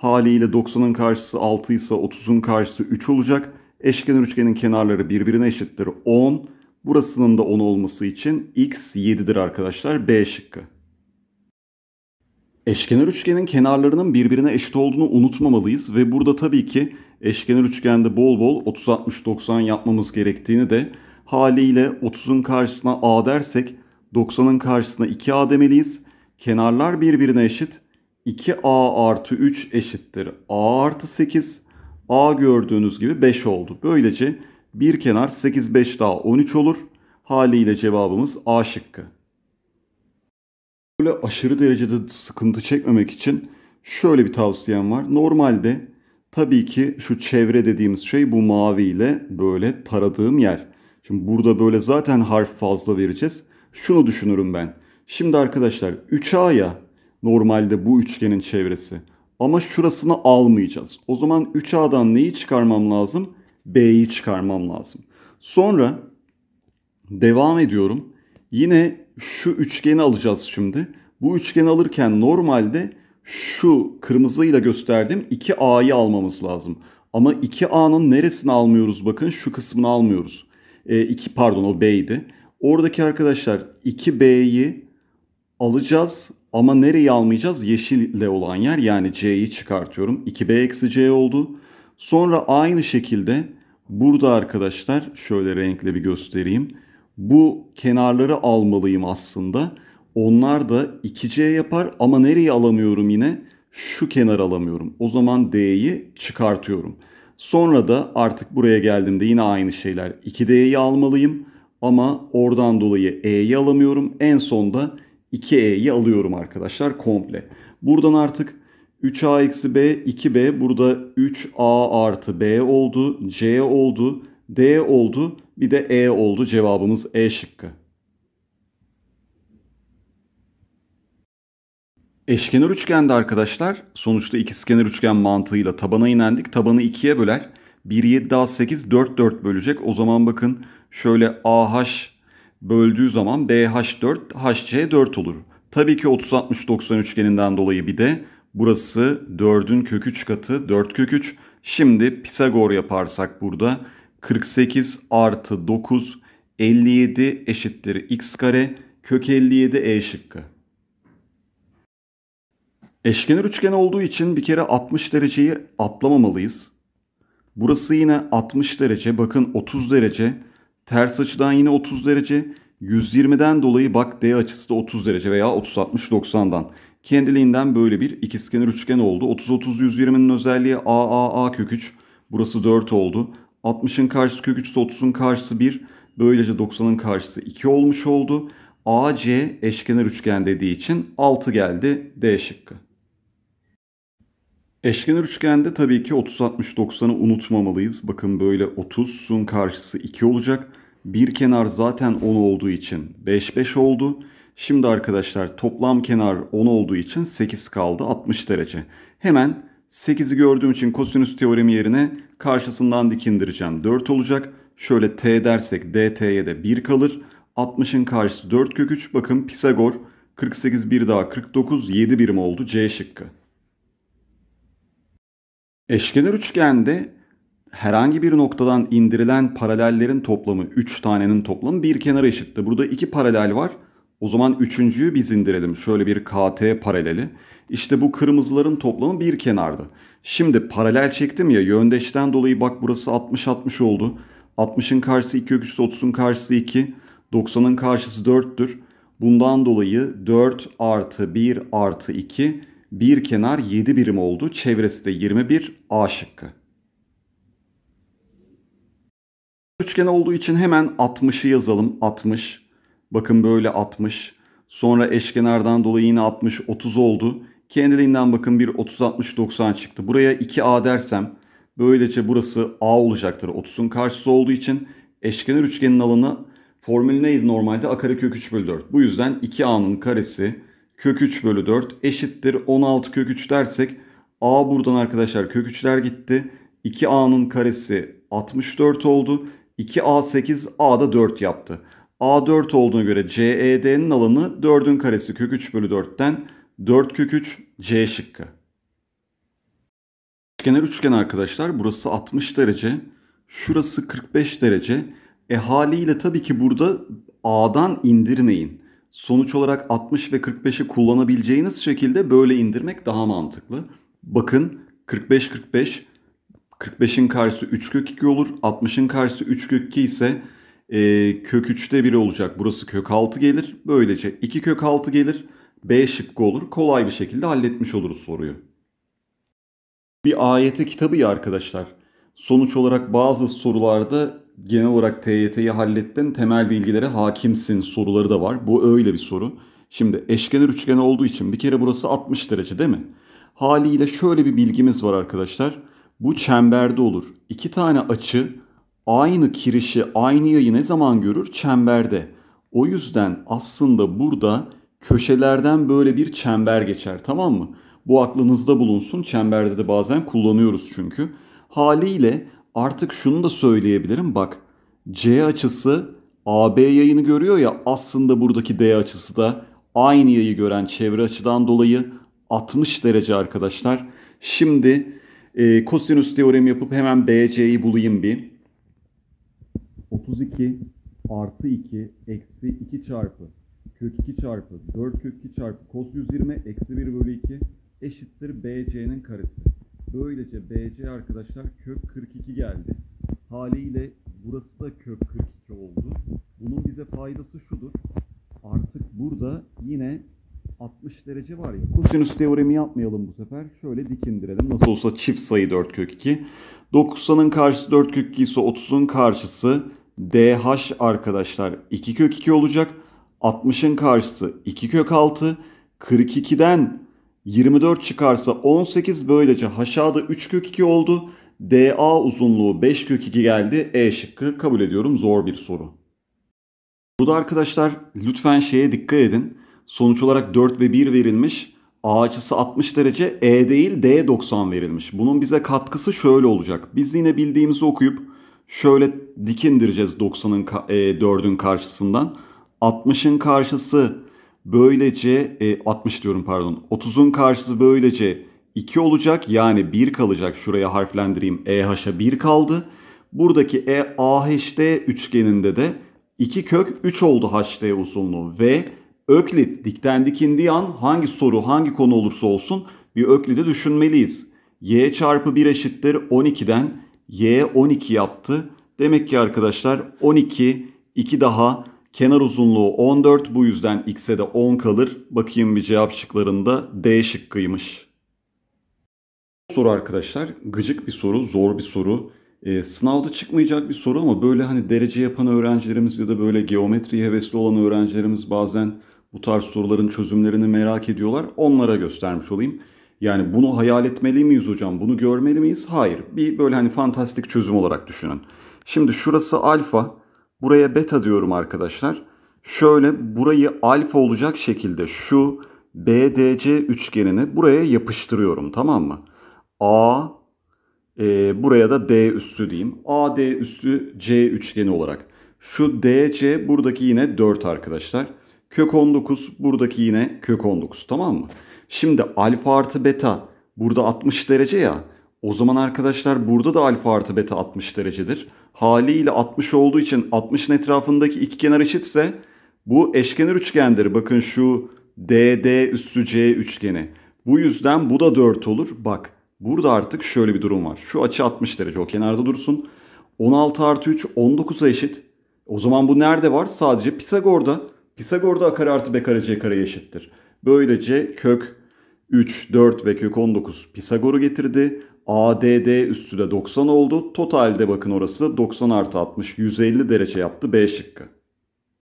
Haliyle 90'ın karşısı 6 ise 30'un karşısı 3 olacak. Eşkenar üçgenin kenarları birbirine eşittir 10. Burasının da 10 olması için x 7'dir arkadaşlar B şıkkı. Eşkenar üçgenin kenarlarının birbirine eşit olduğunu unutmamalıyız ve burada tabii ki eşkenar üçgende bol bol 30-60-90 yapmamız gerektiğini de haliyle 30'un karşısına a dersek 90'ın karşısına 2a demeliyiz. Kenarlar birbirine eşit. 2a artı 3 eşittir a artı 8. a gördüğünüz gibi 5 oldu. Böylece bir kenar 8, 5 daha 13 olur. Haliyle cevabımız A şıkkı. Böyle aşırı derecede sıkıntı çekmemek için şöyle bir tavsiyem var. Normalde tabii ki şu çevre dediğimiz şey bu maviyle böyle taradığım yer. Şimdi burada böyle zaten harf fazla vereceğiz. Şunu düşünürüm ben. Şimdi arkadaşlar 3A'ya normalde bu üçgenin çevresi. Ama şurasını almayacağız. O zaman 3A'dan neyi çıkarmam lazım? B'yi çıkarmam lazım. Sonra devam ediyorum. Yine şu üçgeni alacağız şimdi. Bu üçgeni alırken normalde şu kırmızıyla gösterdiğim 2A'yı almamız lazım. Ama 2A'nın neresini almıyoruz bakın şu kısmını almıyoruz. E, 2 pardon o B'ydi. Oradaki arkadaşlar 2B'yi alacağız ama nereyi almayacağız? Yeşille olan yer yani C'yi çıkartıyorum. 2B eksi C oldu. Sonra aynı şekilde burada arkadaşlar şöyle renkle bir göstereyim. Bu kenarları almalıyım aslında. Onlar da 2C yapar ama nereyi alamıyorum yine? Şu kenar alamıyorum. O zaman D'yi çıkartıyorum. Sonra da artık buraya geldiğimde yine aynı şeyler. 2D'yi almalıyım ama oradan dolayı E'yi alamıyorum. En sonda da 2e'yi alıyorum arkadaşlar komple. Buradan artık 3a eksi b 2b burada 3a artı b oldu, c oldu, d oldu bir de e oldu cevabımız e şıkkı. Eşkenar üçgende arkadaşlar sonuçta ikizkenar üçgen mantığıyla tabana inendik. Tabanı 2'ye böler. 1 7 daha 8 4 4 bölecek. O zaman bakın şöyle AH böldüğü zaman BH4 HC4 olur. Tabii ki 30-60-90 üçgeninden dolayı bir de burası 4'ün kök 3 katı 4 kök 3. Şimdi Pisagor yaparsak burada 48 artı 9 57 eşittir x kare kök 57 e şıkkı. Eşkenar üçgen olduğu için bir kere 60 dereceyi atlamamalıyız. Burası yine 60 derece bakın 30 derece Ters açıdan yine 30 derece. 120'den dolayı bak D açısı da 30 derece veya 30-60-90'dan. Kendiliğinden böyle bir ikizkenar üçgen oldu. 30-30-120'nin özelliği AAA kök 3. Burası 4 oldu. 60'ın karşısı kök 3 30'un karşısı 1. Böylece 90'ın karşısı 2 olmuş oldu. AC eşkenar üçgen dediği için 6 geldi D şıkkı. Eşkenar üçgende tabii ki 30-60-90'ı unutmamalıyız. Bakın böyle 30'un karşısı 2 olacak bir kenar zaten 10 olduğu için 5 5 oldu. Şimdi arkadaşlar toplam kenar 10 olduğu için 8 kaldı 60 derece. Hemen 8'i gördüğüm için kosinüs teoremi yerine karşısından dikindireceğim 4 olacak. Şöyle t dersek dt'ye de 1 kalır. 60'ın karşısı 4 kök 3 bakın Pisagor 48 bir daha 49 7 birim oldu C şıkkı. Eşkenar üçgende herhangi bir noktadan indirilen paralellerin toplamı 3 tanenin toplamı bir kenara eşitti. Burada 2 paralel var. O zaman üçüncüyü biz indirelim. Şöyle bir KT paraleli. İşte bu kırmızıların toplamı bir kenardı. Şimdi paralel çektim ya yöndeşten dolayı bak burası 60-60 oldu. 60'ın karşısı 2 öküçüsü 30'un karşısı 2. 90'ın karşısı 4'tür. Bundan dolayı 4 artı 1 artı 2 bir kenar 7 birim oldu. Çevresi de 21 A şıkkı. üçgen olduğu için hemen 60'ı yazalım. 60. Bakın böyle 60. Sonra eşkenardan dolayı yine 60. 30 oldu. Kendiliğinden bakın bir 30 60 90 çıktı. Buraya 2A dersem böylece burası A olacaktır. 30'un karşısı olduğu için eşkenar üçgenin alanı formülü neydi normalde? A kare kök 3 bölü 4. Bu yüzden 2A'nın karesi kök 3 bölü 4 eşittir 16 kök 3 dersek A buradan arkadaşlar kök 3'ler gitti. 2A'nın karesi 64 oldu. 2A8 A'da 4 yaptı. A4 olduğuna göre CED'nin alanı 4'ün karesi kök 3 bölü 4'ten 4 kök 3 C şıkkı. Üçgener üçgen arkadaşlar burası 60 derece. Şurası 45 derece. E haliyle tabii ki burada A'dan indirmeyin. Sonuç olarak 60 ve 45'i kullanabileceğiniz şekilde böyle indirmek daha mantıklı. Bakın 45 45 45'in karşısı 3 kök 2 olur. 60'ın karşısı 3 kök 2 ise e, kök 3'te 1 olacak. Burası kök 6 gelir. Böylece 2 kök 6 gelir. B şıkkı olur. Kolay bir şekilde halletmiş oluruz soruyu. Bir AYT kitabı ya arkadaşlar. Sonuç olarak bazı sorularda genel olarak TYT'yi hallettin temel bilgilere hakimsin soruları da var. Bu öyle bir soru. Şimdi eşkenar üçgen olduğu için bir kere burası 60 derece değil mi? Haliyle şöyle bir bilgimiz var arkadaşlar bu çemberde olur. İki tane açı aynı kirişi, aynı yayı ne zaman görür? Çemberde. O yüzden aslında burada köşelerden böyle bir çember geçer tamam mı? Bu aklınızda bulunsun. Çemberde de bazen kullanıyoruz çünkü. Haliyle artık şunu da söyleyebilirim. Bak C açısı AB yayını görüyor ya aslında buradaki D açısı da aynı yayı gören çevre açıdan dolayı 60 derece arkadaşlar. Şimdi e, ee, kosinüs teoremi yapıp hemen BC'yi bulayım bir. 32 artı 2 eksi 2 çarpı kök 2 çarpı 4 kök 2 çarpı kos 120 eksi 1 bölü 2 eşittir BC'nin karesi. Böylece BC arkadaşlar kök 42 geldi. Haliyle burası da kök 42 oldu. Bunun bize faydası şudur. Artık burada yine 60 derece var ya. Kosinüs teoremi yapmayalım bu sefer. Şöyle dikindirelim. Nasıl olsa çift sayı 4 kök 2. 90'ın karşısı 4 kök 2 ise 30'un karşısı DH arkadaşlar 2 kök 2 olacak. 60'ın karşısı 2 kök 6. 42'den 24 çıkarsa 18 böylece haşada 3 kök 2 oldu. DA uzunluğu 5 kök 2 geldi. E şıkkı kabul ediyorum zor bir soru. Burada arkadaşlar lütfen şeye dikkat edin. Sonuç olarak 4 ve 1 verilmiş. A açısı 60 derece, E değil D 90 verilmiş. Bunun bize katkısı şöyle olacak. Biz yine bildiğimizi okuyup şöyle dikindireceğiz 90'ın e, 4'ün karşısından. 60'ın karşısı böylece e, 60 diyorum pardon. 30'un karşısı böylece 2 olacak. Yani 1 kalacak. Şuraya harflendireyim. EH'a 1 kaldı. Buradaki e EAHD üçgeninde de 2 kök 3 oldu HD uzunluğu ve Öklit dikten dikindiği an hangi soru hangi konu olursa olsun bir Öklit'i düşünmeliyiz. Y çarpı 1 eşittir 12'den Y 12 yaptı. Demek ki arkadaşlar 12, 2 daha kenar uzunluğu 14 bu yüzden X'e de 10 kalır. Bakayım bir cevap şıklarında D şıkkıymış. Soru arkadaşlar gıcık bir soru zor bir soru. E, sınavda çıkmayacak bir soru ama böyle hani derece yapan öğrencilerimiz ya da böyle geometri hevesli olan öğrencilerimiz bazen bu tarz soruların çözümlerini merak ediyorlar. Onlara göstermiş olayım. Yani bunu hayal etmeli miyiz hocam? Bunu görmeli miyiz? Hayır. Bir böyle hani fantastik çözüm olarak düşünün. Şimdi şurası alfa. Buraya beta diyorum arkadaşlar. Şöyle burayı alfa olacak şekilde şu BDC üçgenini buraya yapıştırıyorum tamam mı? A e, buraya da D üssü diyeyim. AD üssü C üçgeni olarak. Şu DC buradaki yine 4 arkadaşlar. Kök 19 buradaki yine kök 19 tamam mı? Şimdi alfa artı beta burada 60 derece ya. O zaman arkadaşlar burada da alfa artı beta 60 derecedir. Haliyle 60 olduğu için 60'ın etrafındaki iki kenar eşitse bu eşkenar üçgendir. Bakın şu DD üstü C üçgeni. Bu yüzden bu da 4 olur. Bak burada artık şöyle bir durum var. Şu açı 60 derece o kenarda dursun. 16 artı 3 19'a eşit. O zaman bu nerede var? Sadece Pisagor'da. Pisagor'da a kare artı b kare c kareye eşittir. Böylece kök 3, 4 ve kök 19 Pisagor'u getirdi. ADD üstü de 90 oldu. Totalde bakın orası 90 artı 60 150 derece yaptı B şıkkı.